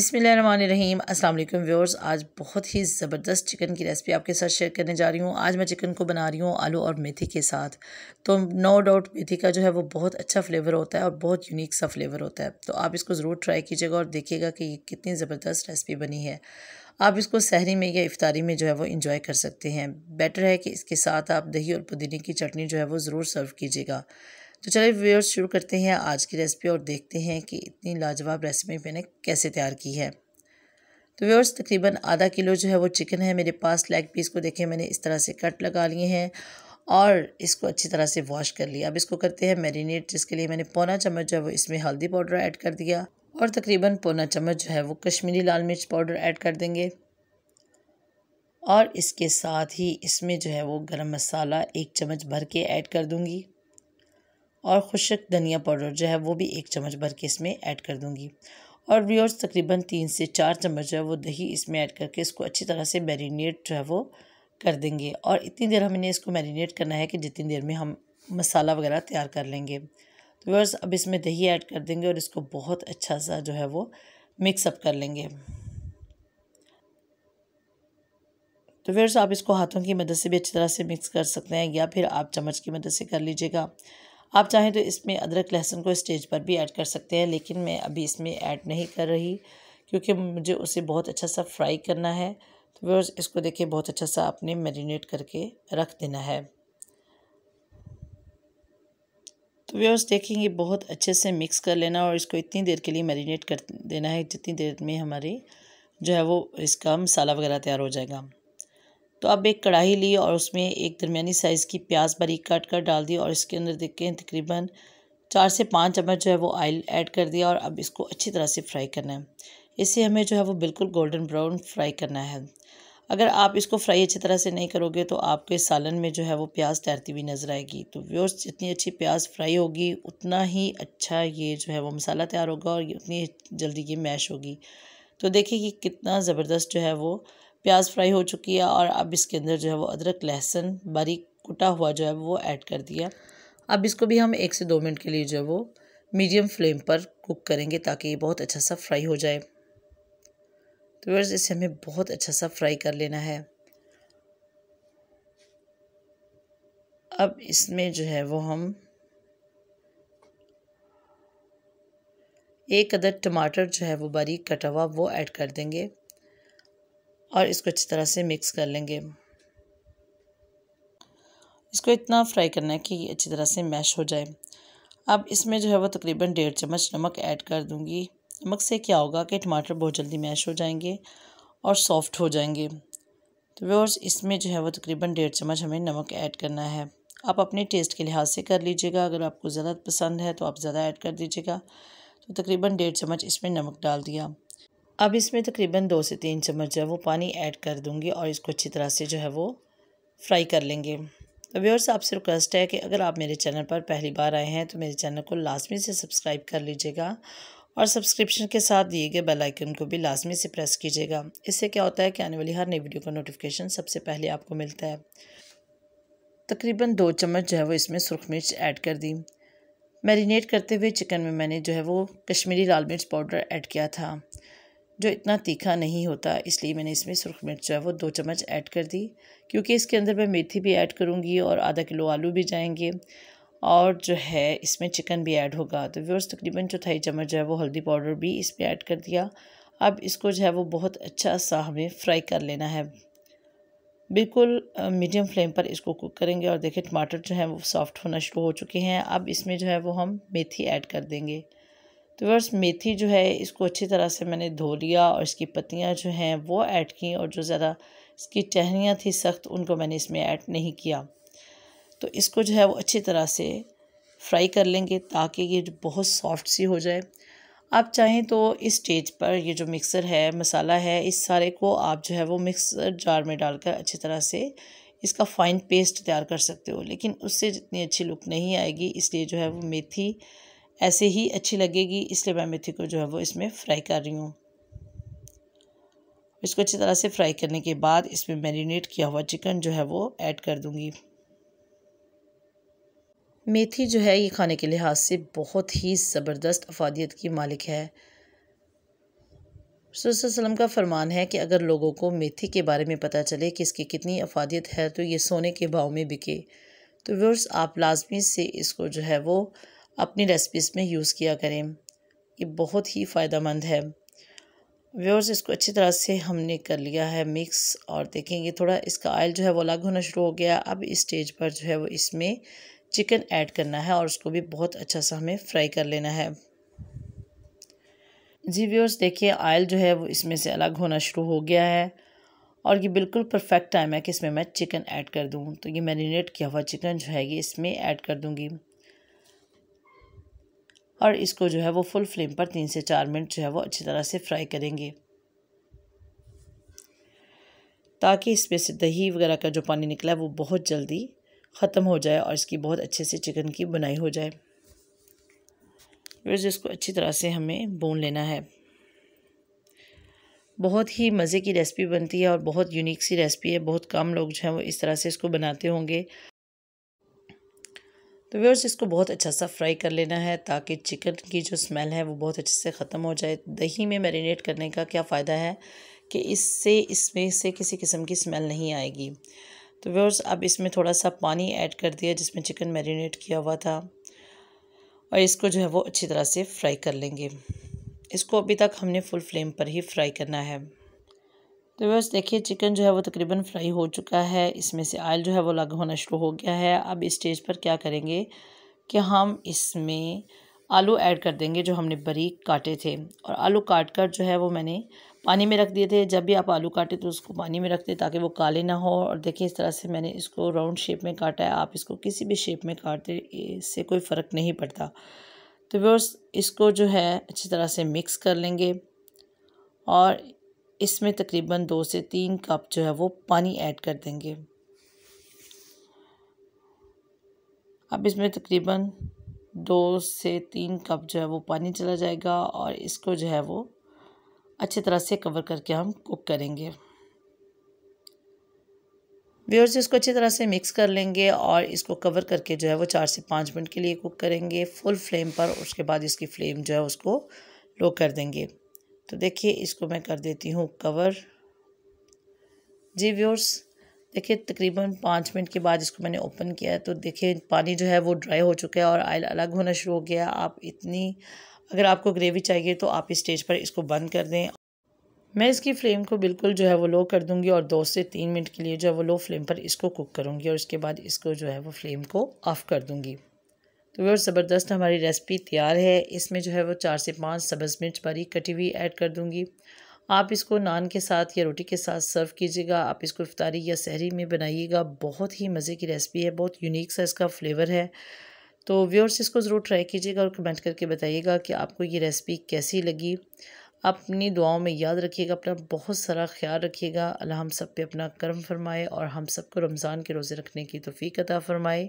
बिसमीम अस्सलाम वालेकुम व्यूअर्स आज बहुत ही ज़बरदस्त चिकन की रेसिपी आपके साथ शेयर करने जा रही हूँ आज मैं चिकन को बना रही हूँ आलू और मेथी के साथ तो नो डाउट मेथी का जो है वो बहुत अच्छा फ्लेवर होता है और बहुत यूनिक सा फ्लेवर होता है तो आप इसको ज़रूर ट्राई कीजिएगा और देखिएगा कि कितनी ज़बरदस्त रेसिपी बनी है आप इसको सहरी में या इफ्तारी में जो है वो इंजॉय कर सकते हैं बेटर है कि इसके साथ आप दही और पुदीने की चटनी जो है वो ज़रूर सर्व कीजिएगा तो चलिए व्यूअर्स शुरू करते हैं आज की रेसिपी और देखते हैं कि इतनी लाजवाब रेसिपी मैंने कैसे तैयार की है तो व्यूअर्स तकरीबन आधा किलो जो है वो चिकन है मेरे पास लेग पीस को देखें मैंने इस तरह से कट लगा लिए हैं और इसको अच्छी तरह से वॉश कर लिया अब इसको करते हैं मैरिनेट जिसके लिए मैंने पौना चम्मच जो है वो इसमें हल्दी पाउडर ऐड कर दिया और तकरीबन पौना चम्मच जो है वो कश्मीरी लाल मिर्च पाउडर ऐड कर देंगे और इसके साथ ही इसमें जो है वो गरम मसाला एक चम्मच भर के ऐड कर दूंगी और खुशक धनिया पाउडर जो है वो भी एक चम्मच भर के इसमें ऐड कर दूँगी और व्यूअर्स तकरीबन तीन से चार चम्मच जो है वो दही इसमें ऐड करके इसको अच्छी तरह से मैरिनेट जो है वो कर देंगे और इतनी देर हमें इसको मैरिनेट करना है कि जितनी देर में हम मसाला वगैरह तैयार कर लेंगे तो व्यूअर्स अब इसमें दही ऐड कर देंगे और इसको बहुत अच्छा सा जो है वो मिक्सअप कर लेंगे तो फिर आप इसको हाथों की मदद से भी अच्छी तरह से मिक्स कर सकते हैं या फिर आप चम्मच की मदद से कर लीजिएगा आप चाहें तो इसमें अदरक लहसुन को स्टेज पर भी ऐड कर सकते हैं लेकिन मैं अभी इसमें ऐड नहीं कर रही क्योंकि मुझे उसे बहुत अच्छा सा फ्राई करना है तो व्यवर्स इसको देखिए बहुत अच्छा सा आपने मैरिनेट करके रख देना है तो व्यवर्स देखेंगे बहुत अच्छे से मिक्स कर लेना और इसको इतनी देर के लिए मैरिनेट कर देना है जितनी देर में हमारी जो है वो इसका मसाला वगैरह तैयार हो जाएगा तो अब एक कढ़ाई ली और उसमें एक दरमियानी साइज़ की प्याज बारीक काट कर डाल दी और इसके अंदर देखें तकरीबन चार से पाँच चम्मच जो है वो ऑयल ऐड कर दिया और अब इसको अच्छी तरह से फ्राई करना है इसे हमें जो है वो बिल्कुल गोल्डन ब्राउन फ्राई करना है अगर आप इसको फ्राई अच्छी तरह से नहीं करोगे तो आपके सालन में जो है वो प्याज तैरती हुई नज़र आएगी तो व्यूर्स जितनी अच्छी प्याज फ्राई होगी उतना ही अच्छा ये जो है वो मसाला तैयार होगा और उतनी जल्दी ये मैश होगी तो देखिए कि कितना ज़बरदस्त जो है वो प्याज फ्राई हो चुकी है और अब इसके अंदर जो है वो अदरक लहसुन बारीक कुटा हुआ जो है वो ऐड कर दिया अब इसको भी हम एक से दो मिनट के लिए जो है वो मीडियम फ्लेम पर कुक करेंगे ताकि ये बहुत अच्छा सा फ्राई हो जाए तो वर्स इसे हमें बहुत अच्छा सा फ्राई कर लेना है अब इसमें जो है वो हम एक अदर टमाटर जो है वो बारीक कटा हुआ वो ऐड कर देंगे और इसको अच्छी तरह से मिक्स कर लेंगे इसको इतना फ्राई करना है कि अच्छी तरह से मैश हो जाए अब इसमें जो है वो तकरीबन डेढ़ चम्मच नमक ऐड कर दूँगी नमक से क्या होगा कि टमाटर बहुत जल्दी मैश हो जाएंगे और सॉफ्ट हो जाएंगे तो व्यवर्स इसमें जो है वो तकरीबन डेढ़ चम्मच हमें नमक ऐड करना है आप अपने टेस्ट के लिहाज से कर लीजिएगा अगर आपको ज़्यादा पसंद है तो आप ज़्यादा ऐड कर दीजिएगा तो तकरीबन डेढ़ चम्मच इसमें नमक डाल दिया अब इसमें तकरीबन दो से तीन चम्मच जो है वो पानी ऐड कर दूँगी और इसको अच्छी तरह से जो है वो फ्राई कर लेंगे तो व्यूअर्स आपसे रिक्वेस्ट है कि अगर आप मेरे चैनल पर पहली बार आए हैं तो मेरे चैनल को लाजमी से सब्सक्राइब कर लीजिएगा और सब्सक्रिप्शन के साथ दिए गए बेल आइकन को भी लाजमी से प्रेस कीजिएगा इससे क्या होता है कि आने वाली हर नई वीडियो का नोटिफिकेशन सबसे पहले आपको मिलता है तकरीबन दो चम्मच जो है वो इसमें सुरख मिर्च ऐड कर दी मैरिनेट करते हुए चिकन में मैंने जो है वो कश्मीरी लाल मिर्च पाउडर ऐड किया था जो इतना तीखा नहीं होता इसलिए मैंने इसमें सुरख मिर्च जो है वो दो चम्मच ऐड कर दी क्योंकि इसके अंदर मैं मेथी भी ऐड करूँगी और आधा किलो आलू भी जाएंगे और जो है इसमें चिकन भी ऐड होगा तो व्यवर्स तकरीबन चौथाई चम्मच जो है वो हल्दी पाउडर भी इसमें ऐड कर दिया अब इसको जो है वो बहुत अच्छा सा हमें फ्राई कर लेना है बिल्कुल मीडियम फ्लेम पर इसको कुक करेंगे और देखें टमाटर जो है वो सॉफ्ट होना शुरू हो चुके हैं अब इसमें जो है वो हम मेथी ऐड कर देंगे तो वर्स मेथी जो है इसको अच्छी तरह से मैंने धो लिया और इसकी पत्तियाँ जो हैं वो ऐड की और जो ज़रा इसकी टहनियाँ थी सख्त उनको मैंने इसमें ऐड नहीं किया तो इसको जो है वो अच्छी तरह से फ्राई कर लेंगे ताकि ये बहुत सॉफ्ट सी हो जाए आप चाहें तो इस स्टेज पर ये जो मिक्सर है मसाला है इस सारे को आप जो है वो मिक्सर जार में डालकर अच्छी तरह से इसका फ़ाइन पेस्ट तैयार कर सकते हो लेकिन उससे जितनी अच्छी लुक नहीं आएगी इसलिए जो है वो मेथी ऐसे ही अच्छी लगेगी इसलिए मैं मेथी को जो है वो इसमें फ्राई कर रही हूँ इसको अच्छी तरह से फ्राई करने के बाद इसमें मैरिनेट किया हुआ चिकन जो है वो ऐड कर दूँगी मेथी जो है ये खाने के लिहाज से बहुत ही ज़बरदस्त अफादियत की मालिक है सल्लम का फरमान है कि अगर लोगों को मेथी के बारे में पता चले कि इसकी कितनी अफादियत है तो ये सोने के भाव में बिके तो व्यवर्स आप लाजमी से इसको जो है वो अपनी रेसिपीज़ में यूज़ किया करें ये बहुत ही फ़ायदा मंद है व्यवर्स इसको अच्छी तरह से हमने कर लिया है मिक्स और देखेंगे थोड़ा इसका ऑयल जो है वो अलग होना शुरू हो गया अब इस स्टेज पर जो है वो इसमें चिकन ऐड करना है और उसको भी बहुत अच्छा सा हमें फ्राई कर लेना है जी व्यवर्स देखिए ऑयल जो है वो इसमें से अलग होना शुरू हो गया है और ये बिल्कुल परफेक्ट टाइम है कि इसमें मैं चिकन ऐड कर दूँ तो ये मैरिनेट किया हुआ चिकन जो है ये इसमें ऐड कर दूँगी और इसको जो है वो फुल फ्लेम पर तीन से चार मिनट जो है वो अच्छी तरह से फ्राई करेंगे ताकि इसमें से दही वगैरह का जो पानी निकला है वो बहुत जल्दी ख़त्म हो जाए और इसकी बहुत अच्छे से चिकन की बुनाई हो जाए फिर इसको अच्छी तरह से हमें भून लेना है बहुत ही मज़े की रेसिपी बनती है और बहुत यूनिक सी रेसिपी है बहुत कम लोग जो हैं वो इस तरह से इसको बनाते होंगे तो व्यवर्स इसको बहुत अच्छा सा फ्राई कर लेना है ताकि चिकन की जो स्मेल है वो बहुत अच्छे से ख़त्म हो जाए दही में मैरिनेट करने का क्या फ़ायदा है कि इससे इसमें से किसी किस्म की स्मेल नहीं आएगी तो व्यवर्स अब इसमें थोड़ा सा पानी ऐड कर दिया जिसमें चिकन मैरिनेट किया हुआ था और इसको जो है वो अच्छी तरह से फ्राई कर लेंगे इसको अभी तक हमने फुल फ्लेम पर ही फ्राई करना है तो बस देखिए चिकन जो है वो तकरीबन फ्राई हो चुका है इसमें से आयल जो है वो अलग होना शुरू हो गया है अब इस स्टेज पर क्या करेंगे कि हम इसमें आलू ऐड कर देंगे जो हमने बारीक काटे थे और आलू काट कर जो है वो मैंने पानी में रख दिए थे जब भी आप आलू काटे तो उसको पानी में रख दें ताकि वो काले ना हो और देखिए इस तरह से मैंने इसको राउंड शेप में काटा है आप इसको किसी भी शेप में काटते इससे कोई फ़र्क नहीं पड़ता तो व्यवर्स इसको जो है अच्छी तरह से मिक्स कर लेंगे और इसमें तकरीबन दो से तीन कप जो है वो पानी ऐड कर देंगे अब इसमें तकरीबन दो से तीन कप जो है वो पानी चला जाएगा और इसको जो है वो अच्छी तरह से कवर करके हम कुक करेंगे व्यूअर्स इसको अच्छी तरह से मिक्स कर लेंगे और इसको कवर करके जो है वो चार से पाँच मिनट के लिए कुक करेंगे फुल फ्लेम पर उसके बाद इसकी फ्लेम जो है उसको लो कर देंगे तो देखिए इसको मैं कर देती हूँ कवर जी व्यूर्स देखिए तकरीबन पाँच मिनट के बाद इसको मैंने ओपन किया है तो देखिए पानी जो है वो ड्राई हो चुका है और आयल अलग होना शुरू हो गया आप इतनी अगर आपको ग्रेवी चाहिए तो आप इस स्टेज पर इसको बंद कर दें मैं इसकी फ्लेम को बिल्कुल जो है वो लो कर दूंगी और दो से तीन मिनट के लिए जो है वो लो फ्लेम पर इसको कुक करूंगी और उसके बाद इसको जो है वो फ्लेम को ऑफ़ कर दूंगी तो व्यवर ज़बरदस्त हमारी रेसिपी तैयार है इसमें जो है वो चार से पाँच सब्ज़ मिर्च बारीक कटी हुई ऐड कर दूँगी आप इसको नान के साथ या रोटी के साथ सर्व कीजिएगा आप इसको इफ्तारी या सहरी में बनाइएगा बहुत ही मज़े की रेसिपी है बहुत यूनिक सा इसका फ्लेवर है तो व्यूअर्स इसको ज़रूर ट्राई कीजिएगा और कमेंट करके बताइएगा कि आपको ये रेसिपी कैसी लगी अपनी दुआओं में याद रखिएगा अपना बहुत सारा ख्याल रखिएगा अल्लाह हम सब पे अपना कर्म फरमाए और हम सबको रमज़ान के रोज़े रखने की तोफ़ी अता फ़रमाए